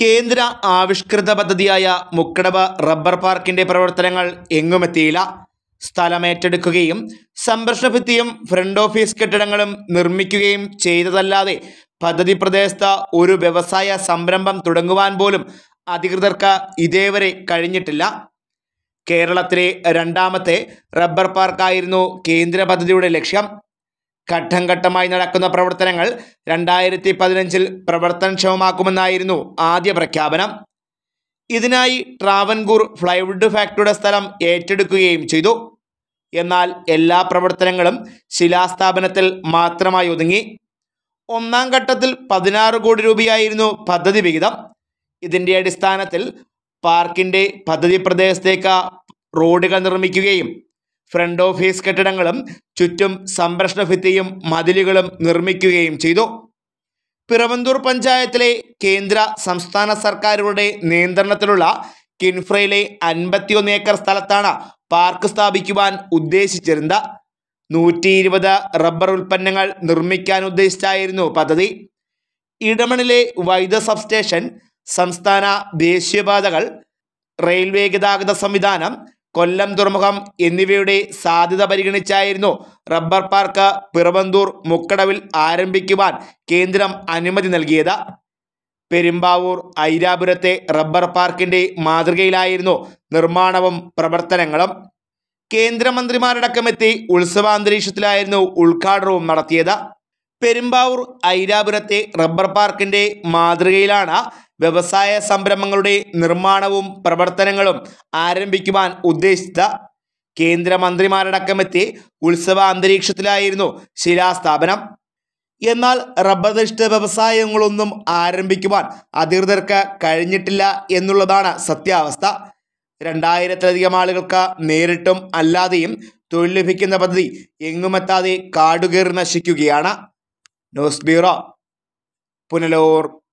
കേന്ദ്ര ആവിഷ്കൃത പദ്ധതിയായ മുക്കടവ റബ്ബർ പാർക്കിന്റെ പ്രവർത്തനങ്ങൾ എങ്ങുമെത്തിയില്ല സ്ഥലമേറ്റെടുക്കുകയും സംരക്ഷണഭിത്തിയും ഫ്രണ്ട് ഓഫീസ് കെട്ടിടങ്ങളും നിർമ്മിക്കുകയും ചെയ്തതല്ലാതെ പദ്ധതി പ്രദേശത്ത് ഒരു വ്യവസായ സംരംഭം തുടങ്ങുവാൻ പോലും അധികൃതർക്ക് ഇതേവരെ കഴിഞ്ഞിട്ടില്ല കേരളത്തിലെ രണ്ടാമത്തെ റബ്ബർ പാർക്കായിരുന്നു കേന്ദ്ര പദ്ധതിയുടെ ലക്ഷ്യം ഘട്ടം ഘട്ടമായി നടക്കുന്ന പ്രവർത്തനങ്ങൾ രണ്ടായിരത്തി പതിനഞ്ചിൽ പ്രവർത്തനക്ഷമമാക്കുമെന്നായിരുന്നു ആദ്യ പ്രഖ്യാപനം ഇതിനായി ട്രാവൻകൂർ ഫ്ലൈവുഡ് ഫാക്ടറിയുടെ സ്ഥലം ഏറ്റെടുക്കുകയും ചെയ്തു എന്നാൽ എല്ലാ പ്രവർത്തനങ്ങളും ശിലാസ്ഥാപനത്തിൽ മാത്രമായി ഒതുങ്ങി ഒന്നാം ഘട്ടത്തിൽ പതിനാറ് കോടി രൂപയായിരുന്നു പദ്ധതി വിഹിതം ഇതിൻ്റെ അടിസ്ഥാനത്തിൽ പാർക്കിൻ്റെ പദ്ധതി പ്രദേശത്തേക്ക് റോഡുകൾ നിർമ്മിക്കുകയും ഫ്രണ്ട് ഓഫീസ് കെട്ടിടങ്ങളും ചുറ്റും സംരക്ഷണ ഭിത്തിയും മതിലുകളും നിർമ്മിക്കുകയും ചെയ്തു പിറവന്തൂർ പഞ്ചായത്തിലെ കേന്ദ്ര സംസ്ഥാന സർക്കാരുകളുടെ നിയന്ത്രണത്തിലുള്ള കിൻഫ്രയിലെ അൻപത്തിയൊന്ന് ഏക്കർ സ്ഥലത്താണ് പാർക്ക് സ്ഥാപിക്കുവാൻ ഉദ്ദേശിച്ചിരുന്നത് നൂറ്റി ഇരുപത് റബ്ബർ ഉൽപ്പന്നങ്ങൾ നിർമ്മിക്കാൻ ഉദ്ദേശിച്ചായിരുന്നു പദ്ധതി ഇടമണിലെ വൈദ്യുത സബ്സ്റ്റേഷൻ സംസ്ഥാന ദേശീയപാതകൾ റെയിൽവേ ഗതാഗത സംവിധാനം കൊല്ലം തുറമുഖം എന്നിവയുടെ സാധ്യത പരിഗണിച്ചായിരുന്നു റബ്ബർ പാർക്ക് പിറവന്തൂർ മുക്കടവിൽ ആരംഭിക്കുവാൻ കേന്ദ്രം അനുമതി നൽകിയത് പെരുമ്പാവൂർ ഐരാപുരത്തെ റബ്ബർ പാർക്കിൻ്റെ മാതൃകയിലായിരുന്നു നിർമ്മാണവും പ്രവർത്തനങ്ങളും കേന്ദ്രമന്ത്രിമാരടക്കമെത്തി ഉത്സവാന്തരീക്ഷത്തിലായിരുന്നു ഉദ്ഘാടനവും നടത്തിയത് പെരുമ്പാവൂർ ഐരാപുരത്തെ റബ്ബർ പാർക്കിൻ്റെ മാതൃകയിലാണ് വ്യവസായ സംരംഭങ്ങളുടെ നിർമ്മാണവും പ്രവർത്തനങ്ങളും ആരംഭിക്കുവാൻ ഉദ്ദേശിച്ച കേന്ദ്രമന്ത്രിമാരടക്കമെത്തി ഉത്സവ അന്തരീക്ഷത്തിലായിരുന്നു ശിലാസ്ഥാപനം എന്നാൽ റബ്ബർനിഷ്ഠ വ്യവസായങ്ങളൊന്നും ആരംഭിക്കുവാൻ അധികൃതർക്ക് കഴിഞ്ഞിട്ടില്ല എന്നുള്ളതാണ് സത്യാവസ്ഥ രണ്ടായിരത്തിലധികം ആളുകൾക്ക് നേരിട്ടും അല്ലാതെയും തൊഴിൽ ലഭിക്കുന്ന പദ്ധതി എങ്ങുമെത്താതെ കാടുകയറി നശിക്കുകയാണ് ന്യൂസ് ബ്യൂറോ പുനലൂർ